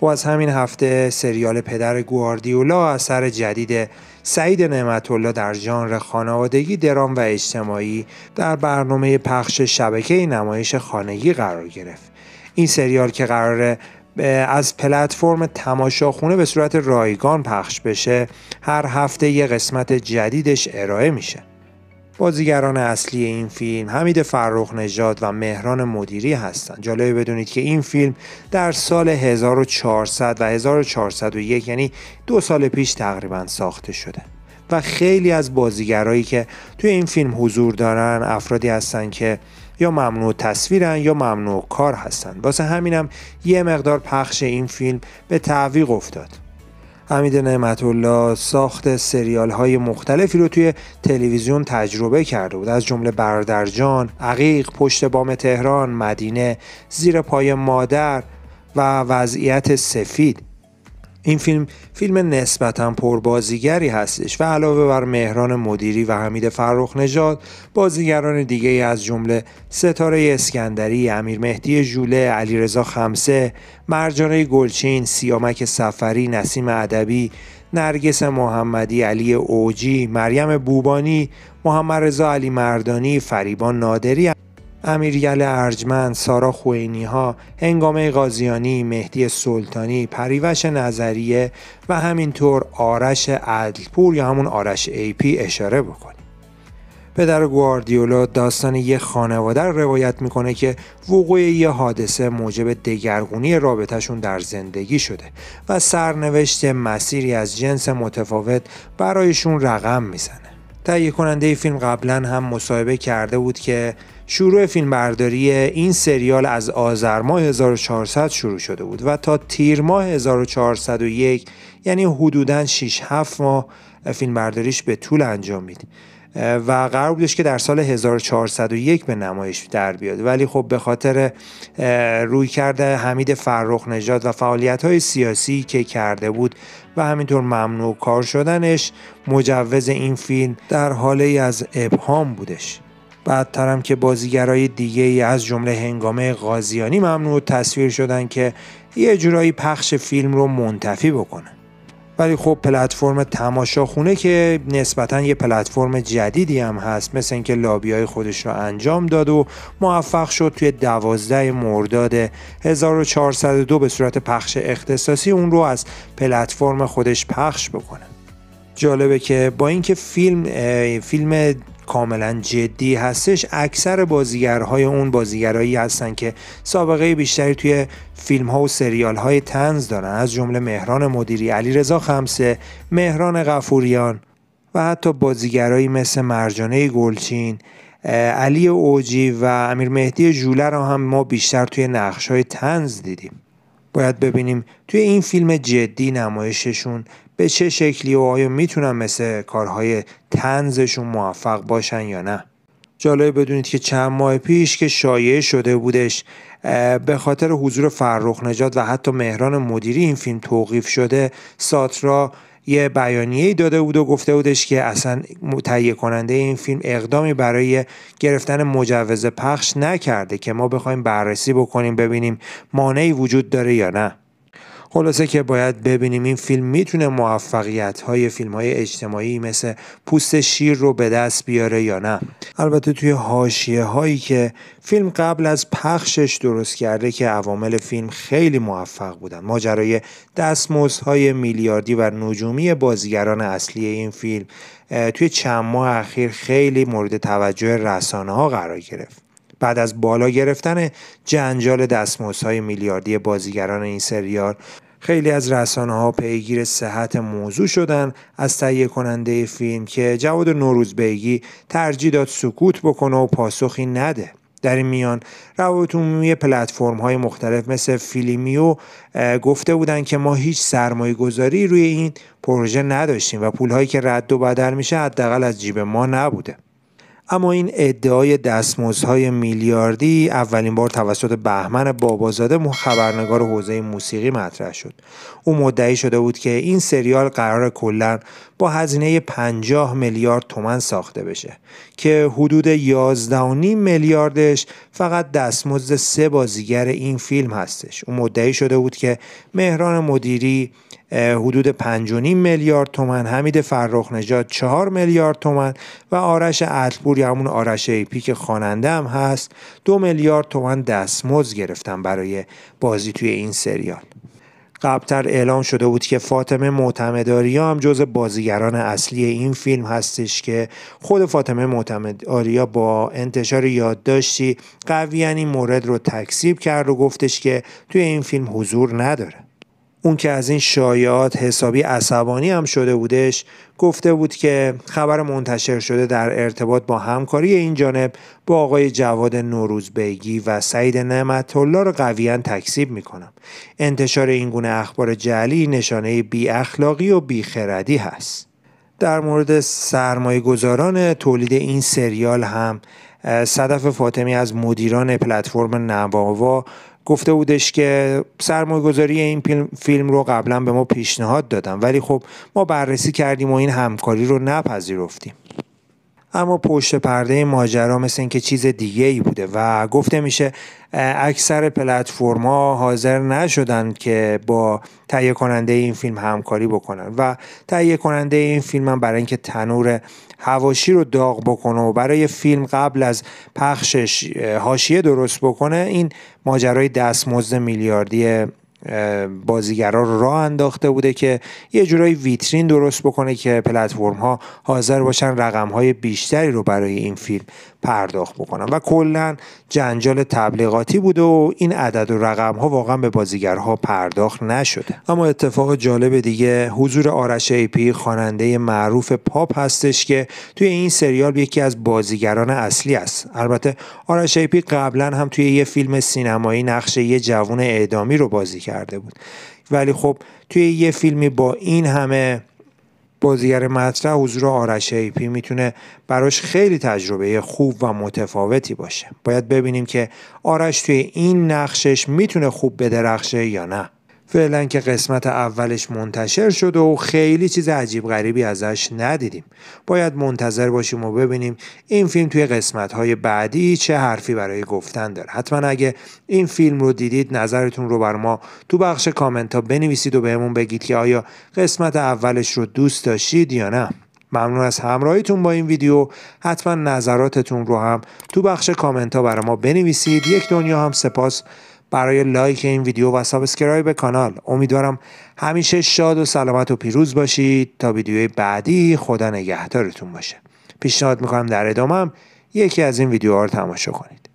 و از همین هفته سریال پدر گواردیولا اثر جدید سعید نعمتالله در ژانر خانوادگی درام و اجتماعی در برنامه پخش شبکه نمایش خانگی قرار گرفت این سریال که قراره از پلتفرم تماشاخونه به صورت رایگان پخش بشه هر هفته یه قسمت جدیدش ارائه میشه بازیگران اصلی این فیلم حمید فرخ نژاد و مهران مدیری هستند. جالبه بدونید که این فیلم در سال 1400 و 1401 یعنی دو سال پیش تقریبا ساخته شده. و خیلی از بازیگرایی که توی این فیلم حضور دارن افرادی هستند که یا ممنوع تصویرن یا ممنوع کار هستن واسه همینم یه مقدار پخش این فیلم به تعویق افتاد امید نعمت الله ساخت سریال های مختلفی رو توی تلویزیون تجربه کرده بود از جمله برادرجان، عقیق، پشت بام تهران، مدینه، زیر پای مادر و وضعیت سفید این فیلم فیلم نسبتا پربازیگری هستش و علاوه بر مهران مدیری و حمید فرخ نژاد بازیگران دیگه از جمله ستاره اسکندری، امیر مهدی ژوله، علیرضا خمسه، مرجانه گلچین، سیامک سفری، نسیم ادبی، نرگس محمدی، علی اوجی، مریم بوبانی، محمد رضا علی مردانی، فریبان نادری امیریل ارجمند، سارا خوینی ها، هنگامه قاضیانی، مهدی سلطانی، پریوش نظریه و همینطور آرش عدلپور یا همون آرش ای پی اشاره بکنیم. پدر گواردیولا داستان یه خانواده رو روایت میکنه که وقوع یه حادثه موجب دگرگونی رابطهشون در زندگی شده و سرنوشت مسیری از جنس متفاوت برایشون رقم میزنه. تهیه کننده فیلم قبلا هم مصاحبه کرده بود که شروع فیلمبرداری این سریال از آذر ماه 1400 شروع شده بود و تا تیر ماه 1401 یعنی حدوداً 6 7 ماه فیلمبرداریش به طول انجام میده و قرار بودش که در سال 1401 به نمایش در بیاد ولی خب به خاطر روی کرده حمید فرخ نژاد و فعالیت های سیاسی که کرده بود و همینطور ممنوع کار شدنش مجوز این فیلم در حاله از ابهام بودش بعد که بازیگرای دیگه ای از جمله هنگامه قاضیانی ممنوع تصویر شدن که یه جورایی پخش فیلم رو منتفی بکنه ولی خب پلتفرم تماشا خونه که نسبتا یه پلتفرم جدیدی هم هست مثل اینکه لابیای خودش رو انجام داد و موفق شد توی دوازده مرداد 1402 به صورت پخش اختصاصی اون رو از پلتفرم خودش پخش بکنه جالبه که با اینکه فیلم فیلم کاملا جدی هستش اکثر بازیگرهای اون بازیگرایی هستن که سابقه بیشتری توی فیلم ها و سریال های تنز دارن از جمله مهران مدیری علی رضا خمسه مهران غفوریان و حتی بازیگرایی مثل مرجانه گلچین علی اوجی و امیر مهدی جوله را هم ما بیشتر توی نقش های تنز دیدیم باید ببینیم توی این فیلم جدی نمایششون به چه شکلی و آیا میتونن مثل کارهای تنزشون موفق باشن یا نه جالبه بدونید که چند ماه پیش که شایع شده بودش به خاطر حضور فرخ نجات و حتی مهران مدیری این فیلم توقیف شده ساترا یه بیانیه داده بود و گفته بودش که اصلا تهیه کننده این فیلم اقدامی برای گرفتن مجوز پخش نکرده که ما بخوایم بررسی بکنیم ببینیم مانعی وجود داره یا نه خلاصه که باید ببینیم این فیلم میتونه موفقیت های فیلم های اجتماعی مثل پوست شیر رو به دست بیاره یا نه البته توی هاشیه هایی که فیلم قبل از پخشش درست کرده که عوامل فیلم خیلی موفق بودن ماجرای های میلیاردی و نجومی بازیگران اصلی این فیلم توی چند ماه اخیر خیلی مورد توجه رسانه ها قرار گرفت بعد از بالا گرفتن جنجال دستمزدهای میلیاردی بازیگران این سریال خیلی از رسانه ها پیگیر صحت موضوع شدن از تهیه کننده فیلم که جواد نوروز بیگی ترجیح داد سکوت بکنه و پاسخی نده در این میان روابط عمومی پلتفرم های مختلف مثل فیلیمیو گفته بودند که ما هیچ سرمایه گذاری روی این پروژه نداشتیم و پول هایی که رد و بدل میشه حداقل از جیب ما نبوده اما این ادعای دستمزدهای میلیاردی اولین بار توسط بهمن بابازاده خبرنگار حوزه موسیقی مطرح شد او مدعی شده بود که این سریال قرار کلا با هزینه 50 میلیارد تومن ساخته بشه که حدود 11.5 میلیاردش فقط دستمزد سه بازیگر این فیلم هستش او مدعی شده بود که مهران مدیری حدود 5.5 میلیارد تومن حمید فرخ نجات 4 میلیارد تومن و آرش اطلپور یا همون آرش ایپی که خواننده هم هست 2 میلیارد تومن دستمزد گرفتن برای بازی توی این سریال قبلتر اعلام شده بود که فاطمه معتمداری هم جز بازیگران اصلی این فیلم هستش که خود فاطمه معتمداری با انتشار یادداشتی قویا این یعنی مورد رو تکذیب کرد و گفتش که توی این فیلم حضور نداره اون که از این شایعات حسابی عصبانی هم شده بودش گفته بود که خبر منتشر شده در ارتباط با همکاری این جانب با آقای جواد نوروز بیگی و سعید نعمت الله رو قویا تکسیب کنم انتشار این گونه اخبار جعلی نشانه بی اخلاقی و بی خردی هست در مورد سرمایه گذاران تولید این سریال هم صدف فاطمی از مدیران پلتفرم نواوا گفته بودش که سرمایه‌گذاری این فیلم رو قبلا به ما پیشنهاد دادم، ولی خب ما بررسی کردیم و این همکاری رو نپذیرفتیم اما پشت پرده ماجرا مثل اینکه چیز دیگه ای بوده و گفته میشه اکثر پلتفرما حاضر نشدن که با تهیه کننده این فیلم همکاری بکنن و تهیه کننده این فیلم هم برای اینکه تنور هواشی رو داغ بکنه و برای فیلم قبل از پخشش هاشیه درست بکنه این ماجرای دستمزد میلیاردی بازیگرا رو راه انداخته بوده که یه جورایی ویترین درست بکنه که پلتفرم ها حاضر باشن رقم های بیشتری رو برای این فیلم پرداخت بکنن و کلا جنجال تبلیغاتی بوده و این عدد و رقم ها واقعا به بازیگرها پرداخت نشده اما اتفاق جالب دیگه حضور آرش ایپی خواننده معروف پاپ هستش که توی این سریال یکی از بازیگران اصلی است البته آرش ایپی قبلا هم توی یه فیلم سینمایی نقش یه جوون اعدامی رو بازی کرده بود ولی خب توی یه فیلمی با این همه بازیگر مطرح حضور آرش ایپی میتونه براش خیلی تجربه خوب و متفاوتی باشه باید ببینیم که آرش توی این نقشش میتونه خوب بدرخشه یا نه فعلا که قسمت اولش منتشر شده و خیلی چیز عجیب غریبی ازش ندیدیم باید منتظر باشیم و ببینیم این فیلم توی قسمت های بعدی چه حرفی برای گفتن داره حتما اگه این فیلم رو دیدید نظرتون رو بر ما تو بخش کامنت ها بنویسید و بهمون بگید که آیا قسمت اولش رو دوست داشتید یا نه ممنون از همراهیتون با این ویدیو حتما نظراتتون رو هم تو بخش کامنت ها برای ما بنویسید یک دنیا هم سپاس برای لایک این ویدیو و سابسکرایب کانال امیدوارم همیشه شاد و سلامت و پیروز باشید تا ویدیوی بعدی خدا نگهدارتون باشه پیشنهاد میکنم در ادامه یکی از این ویدیوها رو تماشا کنید